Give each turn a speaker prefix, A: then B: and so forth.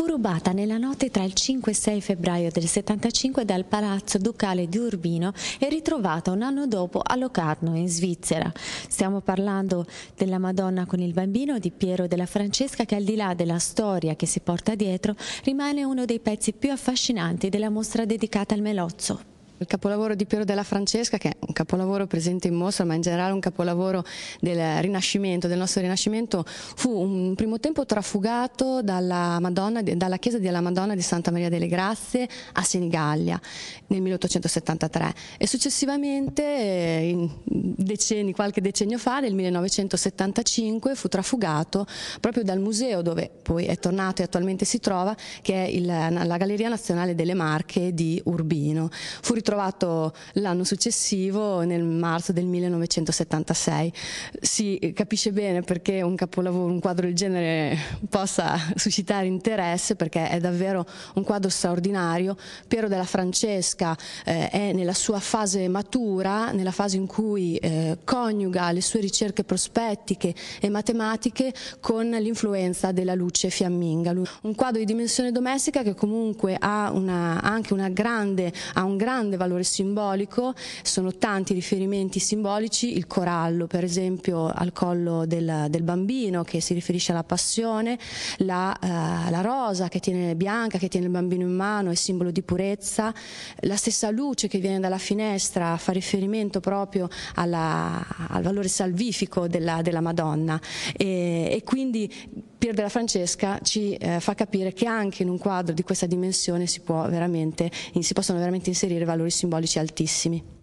A: fu rubata nella notte tra il 5 e 6 febbraio del 75 dal palazzo ducale di Urbino e ritrovata un anno dopo a Locarno, in Svizzera. Stiamo parlando della Madonna con il bambino di Piero della Francesca che al di là della storia che si porta dietro rimane uno dei pezzi più affascinanti della mostra dedicata al Melozzo. Il
B: capolavoro di Piero della Francesca, che è un capolavoro presente in mostra, ma in generale un capolavoro del Rinascimento, del nostro Rinascimento, fu un primo tempo trafugato dalla, Madonna, dalla chiesa della Madonna di Santa Maria delle Grazie a Senigallia nel 1873 e successivamente, eh, decenni, qualche decennio fa, nel 1975, fu trafugato proprio dal museo dove poi è tornato e attualmente si trova, che è il, la Galleria Nazionale delle Marche di Urbino. Fu ritrovato ritrovato l'anno successivo, nel marzo del 1976. Si capisce bene perché un capolavoro, un quadro del genere possa suscitare interesse, perché è davvero un quadro straordinario. Piero della Francesca eh, è nella sua fase matura, nella fase in cui eh, coniuga le sue ricerche prospettiche e matematiche con l'influenza della luce fiamminga. Un quadro di dimensione domestica che comunque ha una, anche una grande, ha un grande valore simbolico, sono tanti riferimenti simbolici, il corallo per esempio al collo del, del bambino che si riferisce alla passione, la, eh, la, rosa che tiene bianca, che tiene il bambino in mano, è simbolo di purezza, la stessa luce che viene dalla finestra fa riferimento proprio alla, al valore salvifico della, della Madonna e, e quindi Pier della Francesca ci eh, fa capire che anche in un quadro di questa dimensione si, si possono veramente inserire valori valori simbolici altissimi.